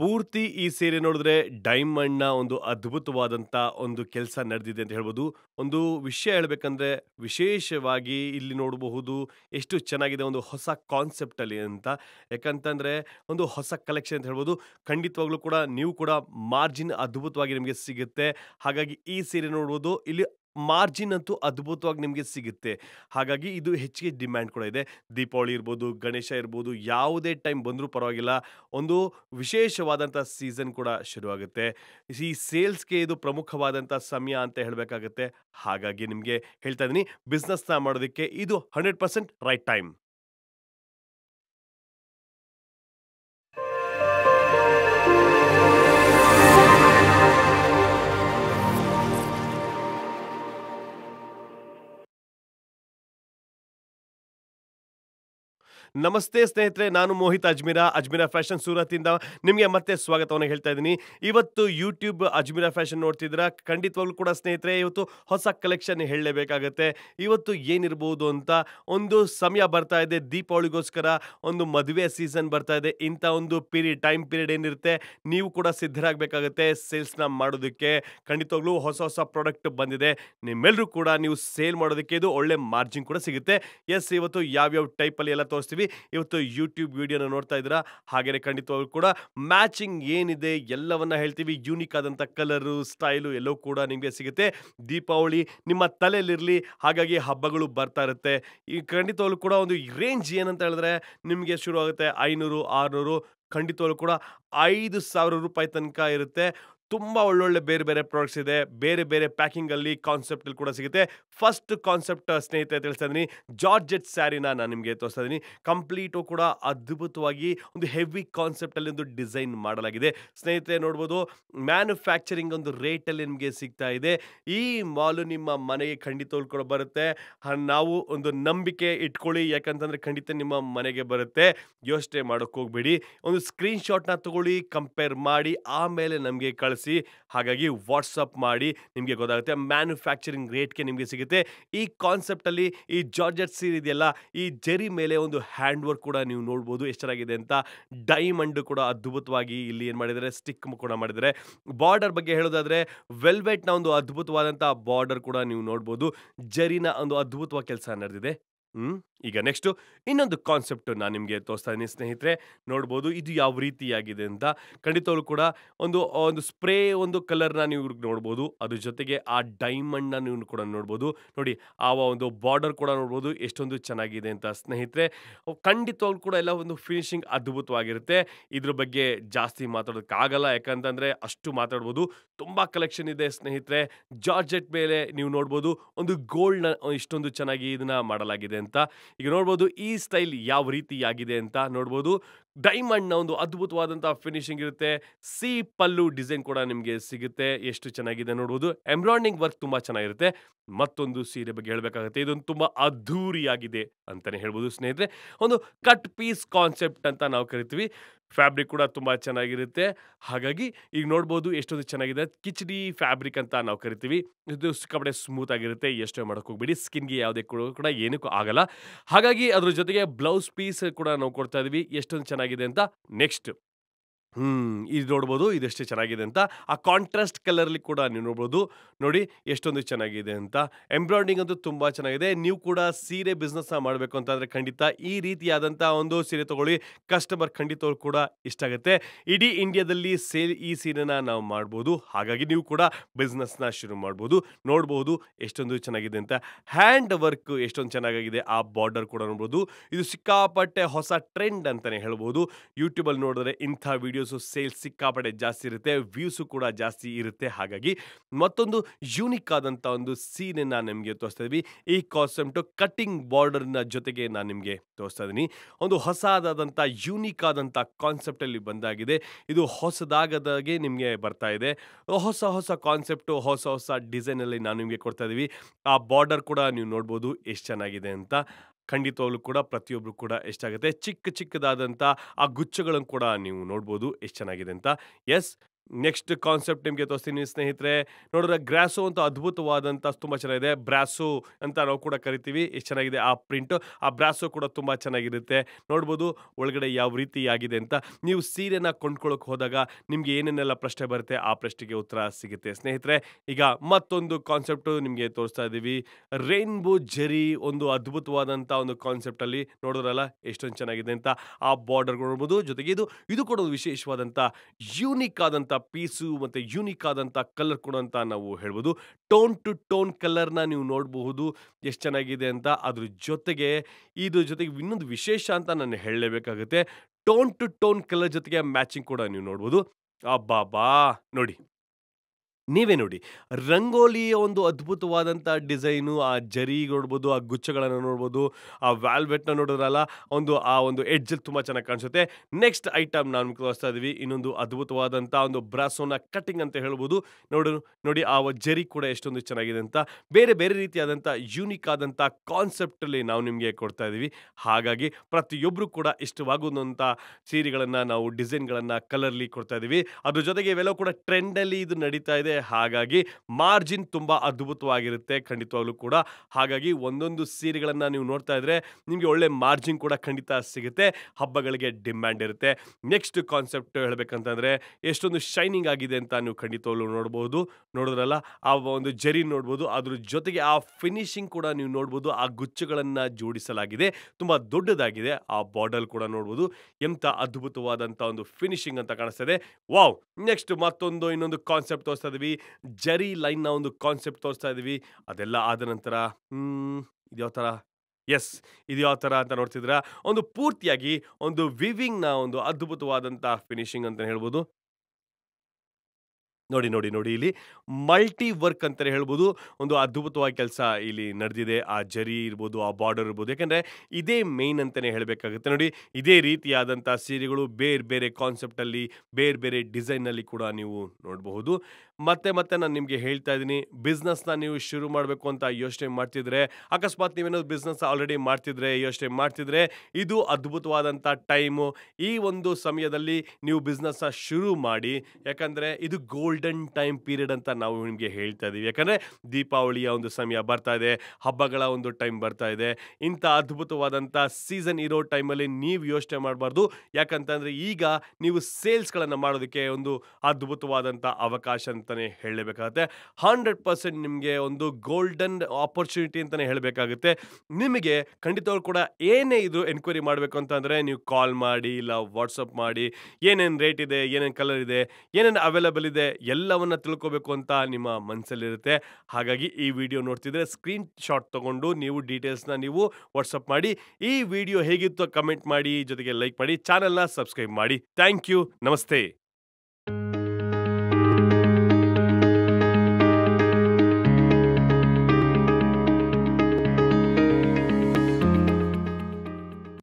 ಪೂರ್ತಿ ಈ ಸೀರೆ ನೋಡಿದ್ರೆ ಡೈಮಂಡ್ನ ಒಂದು ಅದ್ಭುತವಾದಂಥ ಒಂದು ಕೆಲಸ ನಡೆದಿದೆ ಅಂತ ಹೇಳ್ಬೋದು ಒಂದು ವಿಷಯ ಹೇಳಬೇಕಂದ್ರೆ ವಿಶೇಷವಾಗಿ ಇಲ್ಲಿ ನೋಡಬಹುದು ಎಷ್ಟು ಚೆನ್ನಾಗಿದೆ ಒಂದು ಹೊಸ ಕಾನ್ಸೆಪ್ಟಲ್ಲಿ ಅಂತ ಯಾಕಂತಂದರೆ ಒಂದು ಹೊಸ ಕಲೆಕ್ಷನ್ ಅಂತ ಹೇಳ್ಬೋದು ಖಂಡಿತವಾಗ್ಲೂ ಕೂಡ ನೀವು ಕೂಡ ಮಾರ್ಜಿನ್ ಅದ್ಭುತವಾಗಿ ನಿಮಗೆ ಸಿಗುತ್ತೆ ಹಾಗಾಗಿ ಈ ಸೀರೆ ನೋಡ್ಬೋದು ಇಲ್ಲಿ ಮಾರ್ಜಿನ್ ಅಂತೂ ಅದ್ಭುತವಾಗಿ ನಿಮಗೆ ಸಿಗುತ್ತೆ ಹಾಗಾಗಿ ಇದು ಹೆಚ್ಚಿಗೆ ಡಿಮ್ಯಾಂಡ್ ಕೂಡ ಇದೆ ದೀಪಾವಳಿ ಇರ್ಬೋದು ಗಣೇಶ ಇರ್ಬೋದು ಯಾವುದೇ ಟೈಮ್ ಬಂದರೂ ಪರವಾಗಿಲ್ಲ ಒಂದು ವಿಶೇಷವಾದಂಥ ಸೀಸನ್ ಕೂಡ ಶುರುವಾಗುತ್ತೆ ಈ ಸೇಲ್ಸ್ಗೆ ಇದು ಪ್ರಮುಖವಾದಂಥ ಸಮಯ ಅಂತ ಹೇಳಬೇಕಾಗುತ್ತೆ ಹಾಗಾಗಿ ನಿಮಗೆ ಹೇಳ್ತಾ ಇದ್ದೀನಿ ಬಿಸ್ನೆಸ್ನ ಮಾಡೋದಕ್ಕೆ ಇದು ಹಂಡ್ರೆಡ್ ಪರ್ಸೆಂಟ್ ರೈಟ್ ಟೈಮ್ ನಮಸ್ತೆ ಸ್ನೇಹಿತರೆ ನಾನು ಮೋಹಿತ್ ಅಜ್ಮಿರಾ ಅಜ್ಮಿರಾ ಫ್ಯಾಷನ್ ಇಂದ ನಿಮಗೆ ಮತ್ತೆ ಸ್ವಾಗತವನ್ನು ಹೇಳ್ತಾ ಇದ್ದೀನಿ ಇವತ್ತು ಯೂಟ್ಯೂಬ್ ಅಜ್ಮಿರಾ ಫ್ಯಾಷನ್ ನೋಡ್ತಿದ್ರ ಖಂಡಿತವಾಗ್ಲೂ ಕೂಡ ಸ್ನೇಹಿತರೆ ಇವತ್ತು ಹೊಸ ಕಲೆಕ್ಷನ್ ಹೇಳಲೇಬೇಕಾಗತ್ತೆ ಇವತ್ತು ಏನಿರ್ಬೋದು ಅಂತ ಒಂದು ಸಮಯ ಬರ್ತಾ ಇದೆ ದೀಪಾವಳಿಗೋಸ್ಕರ ಒಂದು ಮದುವೆ ಸೀಸನ್ ಬರ್ತಾ ಇದೆ ಇಂಥ ಒಂದು ಪೀರಿಯಡ್ ಟೈಮ್ ಪೀರಿಯಡ್ ಏನಿರುತ್ತೆ ನೀವು ಕೂಡ ಸಿದ್ಧರಾಗಬೇಕಾಗತ್ತೆ ಸೇಲ್ಸ್ನ ಮಾಡೋದಕ್ಕೆ ಖಂಡಿತವಾಗ್ಲೂ ಹೊಸ ಹೊಸ ಪ್ರಾಡಕ್ಟ್ ಬಂದಿದೆ ನಿಮ್ಮೆಲ್ಲರೂ ಕೂಡ ನೀವು ಸೇಲ್ ಮಾಡೋದಕ್ಕೆ ಇದು ಒಳ್ಳೆ ಮಾರ್ಜಿನ್ ಕೂಡ ಸಿಗುತ್ತೆ ಎಸ್ ಇವತ್ತು ಯಾವ್ಯಾವ ಟೈಪಲ್ಲಿ ಎಲ್ಲ ತೋರಿಸ್ತೀವಿ ಇವತ್ತು ಯೂಟ್ಯೂಬ್ ವಿಡಿಯೋನ ನೋಡ್ತಾ ಇದ್ದೀರಾ ಹಾಗೆಯೇ ಖಂಡಿತವಾಗ್ಲೂ ಕೂಡ ಮ್ಯಾಚಿಂಗ್ ಏನಿದೆ ಎಲ್ಲವನ್ನ ಹೇಳ್ತೀವಿ ಯೂನಿಕ್ ಆದಂಥ ಕಲರು ಸ್ಟೈಲು ಎಲ್ಲವೂ ಕೂಡ ನಿಮಗೆ ಸಿಗುತ್ತೆ ದೀಪಾವಳಿ ನಿಮ್ಮ ತಲೆಯಲ್ಲಿರಲಿ ಹಾಗಾಗಿ ಹಬ್ಬಗಳು ಬರ್ತಾ ಇರುತ್ತೆ ಈ ಖಂಡಿತವಾಗ್ಲೂ ಕೂಡ ಒಂದು ರೇಂಜ್ ಏನಂತ ಹೇಳಿದ್ರೆ ನಿಮಗೆ ಶುರು ಆಗುತ್ತೆ ಐನೂರು ಆರುನೂರು ಖಂಡಿತವಾಗ್ಲೂ ಕೂಡ ಐದು ಸಾವಿರ ರೂಪಾಯಿ ತನಕ ಇರುತ್ತೆ ತುಂಬ ಒಳ್ಳೊಳ್ಳೆ ಬೇರೆ ಬೇರೆ ಪ್ರಾಡಕ್ಟ್ಸ್ ಇದೆ ಬೇರೆ ಬೇರೆ ಪ್ಯಾಕಿಂಗಲ್ಲಿ ಕಾನ್ಸೆಪ್ಟಲ್ಲಿ ಕೂಡ ಸಿಗುತ್ತೆ ಫಸ್ಟ್ ಕಾನ್ಸೆಪ್ಟ್ ಸ್ನೇಹಿತರೆ ತಿಳಿಸ್ತಾ ಜಾರ್ಜೆಟ್ ಸ್ಯಾರಿನ ನಾನು ನಿಮಗೆ ತೋರಿಸ್ತಾ ಇದ್ದೀನಿ ಕಂಪ್ಲೀಟು ಕೂಡ ಅದ್ಭುತವಾಗಿ ಒಂದು ಹೆವಿ ಕಾನ್ಸೆಪ್ಟಲ್ಲಿ ಒಂದು ಡಿಸೈನ್ ಮಾಡಲಾಗಿದೆ ಸ್ನೇಹಿತರೆ ನೋಡ್ಬೋದು ಮ್ಯಾನುಫ್ಯಾಕ್ಚರಿಂಗ್ ಒಂದು ರೇಟಲ್ಲಿ ನಿಮಗೆ ಸಿಗ್ತಾ ಇದೆ ಈ ಮಾಲು ನಿಮ್ಮ ಮನೆಗೆ ಖಂಡಿತ ಉಳ್ಕೊಂಡು ಬರುತ್ತೆ ನಾವು ಒಂದು ನಂಬಿಕೆ ಇಟ್ಕೊಳ್ಳಿ ಯಾಕಂತಂದರೆ ಖಂಡಿತ ನಿಮ್ಮ ಮನೆಗೆ ಬರುತ್ತೆ ಯೋಚನೆ ಮಾಡೋಕ್ಕೆ ಹೋಗ್ಬೇಡಿ ಒಂದು ಸ್ಕ್ರೀನ್ಶಾಟ್ನ ತಗೊಳ್ಳಿ ಕಂಪೇರ್ ಮಾಡಿ ಆಮೇಲೆ ನಮಗೆ ಕಳ್ಸಿ ಕಳಿಸಿ ಹಾಗಾಗಿ ವಾಟ್ಸಪ್ ಮಾಡಿ ನಿಮಗೆ ಗೊತ್ತಾಗುತ್ತೆ ಮ್ಯಾನುಫ್ಯಾಕ್ಚರಿಂಗ್ ರೇಟ್ಗೆ ನಿಮಗೆ ಸಿಗುತ್ತೆ ಈ ಕಾನ್ಸೆಪ್ಟಲ್ಲಿ ಈ ಜಾರ್ಜೆಟ್ ಸೀರ್ ಇದೆಯಲ್ಲ ಈ ಜರಿ ಮೇಲೆ ಒಂದು ಹ್ಯಾಂಡ್ ವರ್ಕ್ ಕೂಡ ನೀವು ನೋಡ್ಬೋದು ಎಷ್ಟರಾಗಿದೆ ಅಂತ ಡೈಮಂಡ್ ಕೂಡ ಅದ್ಭುತವಾಗಿ ಇಲ್ಲಿ ಏನು ಮಾಡಿದರೆ ಸ್ಟಿಕ್ ಕೂಡ ಮಾಡಿದರೆ ಬಾರ್ಡರ್ ಬಗ್ಗೆ ಹೇಳೋದಾದರೆ ವೆಲ್ವೆಟ್ನ ಒಂದು ಅದ್ಭುತವಾದಂಥ ಬಾರ್ಡರ್ ಕೂಡ ನೀವು ನೋಡ್ಬೋದು ಜರಿನ ಒಂದು ಅದ್ಭುತವಾದ ಕೆಲಸ ನಡೆದಿದೆ ಹ್ಮ್ ಈಗ ನೆಕ್ಸ್ಟ್ ಇನ್ನೊಂದು ಕಾನ್ಸೆಪ್ಟ್ ನಾನು ನಿಮಗೆ ತೋರಿಸ್ತಾ ಇದ್ದೀನಿ ಸ್ನೇಹಿತರೆ ನೋಡ್ಬೋದು ಇದು ಯಾವ ರೀತಿಯಾಗಿದೆ ಅಂತ ಖಂಡಿತವೂ ಕೂಡ ಒಂದು ಒಂದು ಸ್ಪ್ರೇ ಒಂದು ಕಲರ್ನ ನೀವು ನೋಡ್ಬೋದು ಅದ್ರ ಜೊತೆಗೆ ಆ ಡೈಮಂಡ್ನ ನೀವು ಕೂಡ ನೋಡ್ಬೋದು ನೋಡಿ ಆ ಒಂದು ಬಾರ್ಡರ್ ಕೂಡ ನೋಡ್ಬೋದು ಎಷ್ಟೊಂದು ಚೆನ್ನಾಗಿದೆ ಅಂತ ಸ್ನೇಹಿತರೆ ಖಂಡಿತವಾಗ್ಲೂ ಕೂಡ ಎಲ್ಲ ಒಂದು ಫಿನಿಶಿಂಗ್ ಅದ್ಭುತವಾಗಿರುತ್ತೆ ಇದ್ರ ಬಗ್ಗೆ ಜಾಸ್ತಿ ಮಾತಾಡೋದಕ್ಕಾಗಲ್ಲ ಯಾಕಂತಂದರೆ ಅಷ್ಟು ಮಾತಾಡ್ಬೋದು ತುಂಬ ಕಲೆಕ್ಷನ್ ಇದೆ ಸ್ನೇಹಿತರೆ ಜಾರ್ಜೆಟ್ ಮೇಲೆ ನೀವು ನೋಡ್ಬೋದು ಒಂದು ಗೋಲ್ಡ್ನ ಇಷ್ಟೊಂದು ಚೆನ್ನಾಗಿ ಇದನ್ನ ಮಾಡಲಾಗಿದೆ ಅಂತ ಈಗ ನೋಡ್ಬೋದು ಈ ಸ್ಟೈಲ್ ಯಾವ ರೀತಿಯಾಗಿದೆ ಅಂತ ನೋಡ್ಬೋದು ಡೈಮಂಡ್ನ ಒಂದು ಅದ್ಭುತವಾದಂಥ ಫಿನಿಶಿಂಗ್ ಇರುತ್ತೆ ಸಿ ಪಲ್ಲು ಡಿಸೈನ್ ಕೂಡ ನಿಮಗೆ ಸಿಗುತ್ತೆ ಎಷ್ಟು ಚೆನ್ನಾಗಿದೆ ನೋಡ್ಬೋದು ಎಂಬ್ರಾಯ್ಡಿಂಗ್ ವರ್ಕ್ ತುಂಬ ಚೆನ್ನಾಗಿರುತ್ತೆ ಮತ್ತೊಂದು ಸೀರೆ ಬಗ್ಗೆ ಹೇಳಬೇಕಾಗುತ್ತೆ ಇದೊಂದು ತುಂಬ ಅದ್ಧೂರಿಯಾಗಿದೆ ಅಂತಲೇ ಹೇಳ್ಬೋದು ಸ್ನೇಹಿತರೆ ಒಂದು ಕಟ್ ಪೀಸ್ ಕಾನ್ಸೆಪ್ಟ್ ಅಂತ ನಾವು ಕರಿತೀವಿ ಫ್ಯಾಬ್ರಿಕ್ ಕೂಡ ತುಂಬ ಚೆನ್ನಾಗಿರುತ್ತೆ ಹಾಗಾಗಿ ಈಗ ನೋಡ್ಬೋದು ಎಷ್ಟೊಂದು ಚೆನ್ನಾಗಿದೆ ಕಿಚಡಿ ಫ್ಯಾಬ್ರಿಕ್ ಅಂತ ನಾವು ಕರಿತೀವಿ ಇದು ಸಿಕ್ಕಾಪಟ್ಟೆ ಸ್ಮೂತ್ ಆಗಿರುತ್ತೆ ಎಷ್ಟೇ ಹೋಗ್ಬೇಡಿ ಸ್ಕಿನ್ಗೆ ಯಾವುದೇ ಕೂಡ ಏನಕ್ಕೂ ಆಗಲ್ಲ ಹಾಗಾಗಿ ಅದ್ರ ಜೊತೆಗೆ ಬ್ಲೌಸ್ ಪೀಸ್ ಕೂಡ ನಾವು ಕೊಡ್ತಾ ಇದೀವಿ ಎಷ್ಟೊಂದು ಚೆನ್ನಾಗಿದೆ ಅಂತ ನೆಕ್ಸ್ಟ್ ಹ್ಮ್ ಇದು ನೋಡ್ಬೋದು ಇದೆಷ್ಟು ಚೆನ್ನಾಗಿದೆ ಅಂತ ಆ ಕಾಂಟ್ರಾಸ್ಟ್ ಕಲರ್ಲಿ ಕೂಡ ನೀವು ನೋಡ್ಬೋದು ನೋಡಿ ಎಷ್ಟೊಂದು ಚೆನ್ನಾಗಿದೆ ಅಂತ ಎಂಬ್ರಾಯ್ಡಿಂಗ್ ಅಂತೂ ತುಂಬ ಚೆನ್ನಾಗಿದೆ ನೀವು ಕೂಡ ಸೀರೆ ಬಿಸ್ನೆಸ್ನ ಮಾಡಬೇಕು ಅಂತಂದರೆ ಖಂಡಿತ ಈ ರೀತಿಯಾದಂಥ ಒಂದು ಸೀರೆ ತಗೊಳ್ಳಿ ಕಸ್ಟಮರ್ ಖಂಡಿತ ಕೂಡ ಇಷ್ಟ ಆಗುತ್ತೆ ಇಡೀ ಇಂಡಿಯಾದಲ್ಲಿ ಸೇಲ್ ಈ ಸೀರೆನ ನಾವು ಮಾಡ್ಬೋದು ಹಾಗಾಗಿ ನೀವು ಕೂಡ ಬಿಸ್ನೆಸ್ನ ಶುರು ಮಾಡ್ಬೋದು ನೋಡ್ಬೋದು ಎಷ್ಟೊಂದು ಚೆನ್ನಾಗಿದೆ ಅಂತ ಹ್ಯಾಂಡ್ ವರ್ಕ್ ಎಷ್ಟೊಂದು ಚೆನ್ನಾಗಿದೆ ಆ ಬಾರ್ಡರ್ ಕೂಡ ನೋಡ್ಬೋದು ಇದು ಸಿಕ್ಕಾಪಟ್ಟೆ ಹೊಸ ಟ್ರೆಂಡ್ ಅಂತಲೇ ಹೇಳ್ಬೋದು ಯೂಟ್ಯೂಬಲ್ಲಿ ನೋಡಿದ್ರೆ ಇಂಥ ವಿಡಿಯೋ ವಿಡಿಯೋಸು ಸೇಲ್ಸ್ ಸಿಕ್ಕಾಪಡೆ ಜಾಸ್ತಿ ಇರುತ್ತೆ ವ್ಯೂಸು ಕೂಡ ಜಾಸ್ತಿ ಇರುತ್ತೆ ಹಾಗಾಗಿ ಮತ್ತೊಂದು ಯೂನಿಕ್ ಆದಂಥ ಒಂದು ಸೀನನ್ನು ನಿಮಗೆ ತೋರಿಸ್ತಾ ಇದ್ವಿ ಈ ಕಾನ್ಸೆಪ್ಟು ಕಟ್ಟಿಂಗ್ ಬಾರ್ಡರ್ನ ಜೊತೆಗೆ ನಾನು ನಿಮಗೆ ತೋರಿಸ್ತಾ ಇದ್ದೀನಿ ಒಂದು ಹೊಸದಾದಂಥ ಯೂನಿಕ್ ಆದಂಥ ಕಾನ್ಸೆಪ್ಟಲ್ಲಿ ಬಂದಾಗಿದೆ ಇದು ಹೊಸದಾಗದಾಗೆ ನಿಮಗೆ ಬರ್ತಾ ಇದೆ ಹೊಸ ಹೊಸ ಕಾನ್ಸೆಪ್ಟು ಹೊಸ ಹೊಸ ಡಿಸೈನಲ್ಲಿ ನಾನು ನಿಮಗೆ ಕೊಡ್ತಾ ಇದ್ದೀವಿ ಆ ಬಾರ್ಡರ್ ಕೂಡ ನೀವು ನೋಡ್ಬೋದು ಎಷ್ಟು ಚೆನ್ನಾಗಿದೆ ಅಂತ ಖಂಡಿತವಾಗ್ಲೂ ಕೂಡ ಪ್ರತಿಯೊಬ್ಬರು ಕೂಡ ಎಷ್ಟಾಗುತ್ತೆ ಚಿಕ್ಕ ಚಿಕ್ಕದಾದಂಥ ಆ ಗುಚ್ಛಗಳನ್ನು ಕೂಡ ನೀವು ನೋಡ್ಬೋದು ಎಷ್ಟು ಚೆನ್ನಾಗಿದೆ ಅಂತ ಎಸ್ ನೆಕ್ಸ್ಟ್ ಕಾನ್ಸೆಪ್ಟ್ ನಿಮಗೆ ತೋರಿಸ್ತೀನಿ ಸ್ನೇಹಿತರೆ ನೋಡಿದ್ರೆ ಗ್ರಾಸೋ ಅಂತ ಅದ್ಭುತವಾದಂಥ ತುಂಬ ಚೆನ್ನಾಗಿದೆ ಬ್ರಾಸೋ ಅಂತ ನಾವು ಕೂಡ ಕರಿತೀವಿ ಎಷ್ಟು ಚೆನ್ನಾಗಿದೆ ಆ ಪ್ರಿಂಟು ಆ ಬ್ರಾಸೋ ಕೂಡ ತುಂಬ ಚೆನ್ನಾಗಿರುತ್ತೆ ನೋಡ್ಬೋದು ಒಳಗಡೆ ಯಾವ ರೀತಿಯಾಗಿದೆ ಅಂತ ನೀವು ಸೀರೆನ ಕೊಂಡ್ಕೊಳ್ಳೋಕೆ ಹೋದಾಗ ನಿಮಗೆ ಏನೇನೆಲ್ಲ ಪ್ರಶ್ನೆ ಬರುತ್ತೆ ಆ ಪ್ರಶ್ನೆಗೆ ಉತ್ತರ ಸಿಗುತ್ತೆ ಸ್ನೇಹಿತರೆ ಈಗ ಮತ್ತೊಂದು ಕಾನ್ಸೆಪ್ಟು ನಿಮಗೆ ತೋರಿಸ್ತಾ ಇದ್ದೀವಿ ರೈನ್ಬೋ ಜರಿ ಒಂದು ಅದ್ಭುತವಾದಂಥ ಒಂದು ಕಾನ್ಸೆಪ್ಟಲ್ಲಿ ನೋಡಿದ್ರಲ್ಲ ಎಷ್ಟೊಂದು ಚೆನ್ನಾಗಿದೆ ಅಂತ ಆ ಬಾರ್ಡರ್ ನೋಡ್ಬೋದು ಜೊತೆಗೆ ಇದು ಇದು ಕೂಡ ಒಂದು ವಿಶೇಷವಾದಂಥ ಯೂನಿಕ್ ಆದಂಥ ಕೊಡುವಂಥ ಪೀಸು ಮತ್ತು ಯೂನಿಕ್ ಆದಂಥ ಕಲರ್ ಅಂತ ನಾವು ಹೇಳ್ಬೋದು ಟೋನ್ ಟು ಟೋನ್ ಕಲರ್ನ ನೀವು ನೋಡಬಹುದು ಎಷ್ಟು ಚೆನ್ನಾಗಿದೆ ಅಂತ ಅದ್ರ ಜೊತೆಗೆ ಇದ್ರ ಜೊತೆಗೆ ಇನ್ನೊಂದು ವಿಶೇಷ ಅಂತ ನಾನು ಹೇಳಲೇಬೇಕಾಗುತ್ತೆ ಟೋನ್ ಟು ಟೋನ್ ಕಲರ್ ಜೊತೆಗೆ ಮ್ಯಾಚಿಂಗ್ ಕೂಡ ನೀವು ನೋಡ್ಬೋದು ಬಾ ನೋಡಿ ನೀವೇ ನೋಡಿ ರಂಗೋಲಿಯ ಒಂದು ಅದ್ಭುತವಾದಂಥ ಡಿಸೈನು ಆ ಜರಿ ನೋಡ್ಬೋದು ಆ ಗುಚ್ಛಗಳನ್ನು ನೋಡ್ಬೋದು ಆ ವ್ಯಾಲ್ವೆಟ್ನ ನೋಡಿದ್ರಲ್ಲ ಒಂದು ಆ ಒಂದು ಎಡ್ಜಲ್ಲಿ ತುಂಬ ಚೆನ್ನಾಗಿ ಕಾಣಿಸುತ್ತೆ ನೆಕ್ಸ್ಟ್ ಐಟಮ್ ನಾನು ತೋರಿಸ್ತಾ ಇದ್ದೀವಿ ಇನ್ನೊಂದು ಅದ್ಭುತವಾದಂಥ ಒಂದು ಬ್ರಾಸೋನ ಕಟ್ಟಿಂಗ್ ಅಂತ ಹೇಳ್ಬೋದು ನೋಡಿ ನೋಡಿ ಆ ಜರಿ ಕೂಡ ಎಷ್ಟೊಂದು ಚೆನ್ನಾಗಿದೆ ಅಂತ ಬೇರೆ ಬೇರೆ ರೀತಿಯಾದಂಥ ಯೂನಿಕ್ ಆದಂಥ ಕಾನ್ಸೆಪ್ಟಲ್ಲಿ ನಾವು ನಿಮಗೆ ಕೊಡ್ತಾ ಇದ್ದೀವಿ ಹಾಗಾಗಿ ಪ್ರತಿಯೊಬ್ಬರು ಕೂಡ ಇಷ್ಟವಾಗುವಂಥ ಸೀರೆಗಳನ್ನು ನಾವು ಡಿಸೈನ್ಗಳನ್ನು ಕಲರ್ಲಿ ಕೊಡ್ತಾ ಇದ್ದೀವಿ ಅದ್ರ ಜೊತೆಗೆ ಇವೆಲ್ಲ ಕೂಡ ಟ್ರೆಂಡಲ್ಲಿ ಇದು ನಡೀತಾ ಇದೆ ಹಾಗಾಗಿ ಮಾರ್ಜಿನ್ ತುಂಬ ಅದ್ಭುತವಾಗಿರುತ್ತೆ ಖಂಡಿತವಾಗ್ಲೂ ಕೂಡ ಹಾಗಾಗಿ ಒಂದೊಂದು ಸೀರೆಗಳನ್ನು ನೀವು ನೋಡ್ತಾ ಇದ್ರೆ ನಿಮಗೆ ಒಳ್ಳೆ ಮಾರ್ಜಿನ್ ಕೂಡ ಖಂಡಿತ ಸಿಗುತ್ತೆ ಹಬ್ಬಗಳಿಗೆ ಡಿಮ್ಯಾಂಡ್ ಇರುತ್ತೆ ನೆಕ್ಸ್ಟ್ ಕಾನ್ಸೆಪ್ಟ್ ಹೇಳಬೇಕಂತಂದರೆ ಎಷ್ಟೊಂದು ಶೈನಿಂಗ್ ಆಗಿದೆ ಅಂತ ನೀವು ಖಂಡಿತವಾಗ್ಲೂ ನೋಡ್ಬೋದು ನೋಡಿದ್ರಲ್ಲ ಆ ಒಂದು ಜರಿ ನೋಡ್ಬೋದು ಅದ್ರ ಜೊತೆಗೆ ಆ ಫಿನಿಶಿಂಗ್ ಕೂಡ ನೀವು ನೋಡ್ಬೋದು ಆ ಗುಚ್ಚುಗಳನ್ನು ಜೋಡಿಸಲಾಗಿದೆ ತುಂಬ ದೊಡ್ಡದಾಗಿದೆ ಆ ಬಾಡಲ್ ಕೂಡ ನೋಡ್ಬೋದು ಎಂಥ ಅದ್ಭುತವಾದಂಥ ಒಂದು ಫಿನಿಶಿಂಗ್ ಅಂತ ಕಾಣಿಸ್ತದೆ ವಾವ್ ನೆಕ್ಸ್ಟ್ ಮತ್ತೊಂದು ಇನ್ನೊಂದು ಕಾನ್ಸೆಪ್ಟ್ ತೋರಿಸ್ತಾ ಇದ್ವಿ ಜರಿ ಲೈನ್ನ ಒಂದು ಕಾನ್ಸೆಪ್ಟ್ ತೋರಿಸ್ತಾ ಇದ್ವಿ ಅದೆಲ್ಲ ಆದ ನಂತರ ಯಾವ ಥರ ಎಸ್ ಇದು ಯಾವ ಥರ ಅಂತ ನೋಡ್ತಿದ್ರ ಒಂದು ಪೂರ್ತಿಯಾಗಿ ಒಂದು ವಿವಿಂಗ್ನ ಒಂದು ಅದ್ಭುತವಾದಂಥ ಫಿನಿಶಿಂಗ್ ಅಂತ ಹೇಳ್ಬೋದು ನೋಡಿ ನೋಡಿ ನೋಡಿ ಇಲ್ಲಿ ಮಲ್ಟಿ ವರ್ಕ್ ಅಂತಲೇ ಹೇಳ್ಬೋದು ಒಂದು ಅದ್ಭುತವಾದ ಕೆಲಸ ಇಲ್ಲಿ ನಡೆದಿದೆ ಆ ಜರಿ ಇರ್ಬೋದು ಆ ಬಾರ್ಡರ್ ಇರ್ಬೋದು ಯಾಕೆಂದರೆ ಇದೇ ಮೇನ್ ಅಂತಲೇ ಹೇಳಬೇಕಾಗುತ್ತೆ ನೋಡಿ ಇದೇ ರೀತಿಯಾದಂಥ ಸೀರೆಗಳು ಬೇರೆ ಬೇರೆ ಕಾನ್ಸೆಪ್ಟಲ್ಲಿ ಬೇರೆ ಬೇರೆ ಡಿಸೈನಲ್ಲಿ ಕೂಡ ನೀವು ನೋಡಬಹುದು ಮತ್ತೆ ಮತ್ತೆ ನಾನು ನಿಮಗೆ ಹೇಳ್ತಾ ಇದ್ದೀನಿ ಬಿಸ್ನೆಸ್ನ ನೀವು ಶುರು ಮಾಡಬೇಕು ಅಂತ ಯೋಚನೆ ಮಾಡ್ತಿದ್ರೆ ಅಕಸ್ಮಾತ್ ನೀವೇನೋ ಬಿಸ್ನೆಸ್ ಆಲ್ರೆಡಿ ಮಾಡ್ತಿದ್ರೆ ಯೋಚನೆ ಮಾಡ್ತಿದ್ರೆ ಇದು ಅದ್ಭುತವಾದಂಥ ಟೈಮು ಈ ಒಂದು ಸಮಯದಲ್ಲಿ ನೀವು ಬಿಸ್ನೆಸ್ನ ಶುರು ಮಾಡಿ ಯಾಕಂದರೆ ಇದು ಗೋಲ್ಡ್ ಗೋಲ್ಡನ್ ಟೈಮ್ ಪೀರಿಯಡ್ ಅಂತ ನಾವು ನಿಮಗೆ ಹೇಳ್ತಾ ಇದ್ದೀವಿ ಯಾಕಂದರೆ ದೀಪಾವಳಿಯ ಒಂದು ಸಮಯ ಬರ್ತಾ ಇದೆ ಹಬ್ಬಗಳ ಒಂದು ಟೈಮ್ ಬರ್ತಾ ಇದೆ ಇಂಥ ಅದ್ಭುತವಾದಂಥ ಸೀಸನ್ ಇರೋ ಟೈಮಲ್ಲಿ ನೀವು ಯೋಚನೆ ಮಾಡಬಾರ್ದು ಯಾಕಂತಂದರೆ ಈಗ ನೀವು ಸೇಲ್ಸ್ಗಳನ್ನು ಮಾಡೋದಕ್ಕೆ ಒಂದು ಅದ್ಭುತವಾದಂಥ ಅವಕಾಶ ಅಂತಲೇ ಹೇಳಬೇಕಾಗುತ್ತೆ ಹಂಡ್ರೆಡ್ ಪರ್ಸೆಂಟ್ ನಿಮಗೆ ಒಂದು ಗೋಲ್ಡನ್ ಆಪರ್ಚುನಿಟಿ ಅಂತಲೇ ಹೇಳಬೇಕಾಗುತ್ತೆ ನಿಮಗೆ ಖಂಡಿತವಾಗ್ಲೂ ಕೂಡ ಏನೇ ಇದು ಎನ್ಕ್ವೈರಿ ಮಾಡಬೇಕು ಅಂತಂದರೆ ನೀವು ಕಾಲ್ ಮಾಡಿ ಇಲ್ಲ ವಾಟ್ಸಪ್ ಮಾಡಿ ಏನೇನು ರೇಟ್ ಇದೆ ಏನೇನು ಕಲರ್ ಇದೆ ಏನೇನು ಅವೈಲಬಲ್ ಇದೆ ಎಲ್ಲವನ್ನ ತಿಳ್ಕೋಬೇಕು ಅಂತ ನಿಮ್ಮ ಮನಸ್ಸಲ್ಲಿರುತ್ತೆ ಹಾಗಾಗಿ ಈ ವಿಡಿಯೋ ನೋಡ್ತಿದ್ರೆ ಸ್ಕ್ರೀನ್ ಶಾಟ್ ತಗೊಂಡು ನೀವು ಡೀಟೇಲ್ಸ್ನ ನೀವು ವಾಟ್ಸಪ್ ಮಾಡಿ ಈ ವಿಡಿಯೋ ಹೇಗಿತ್ತು ಕಮೆಂಟ್ ಮಾಡಿ ಜೊತೆಗೆ ಲೈಕ್ ಮಾಡಿ ಚಾನೆಲ್ನ ಸಬ್ಸ್ಕ್ರೈಬ್ ಮಾಡಿ ಥ್ಯಾಂಕ್ ಯು ನಮಸ್ತೆ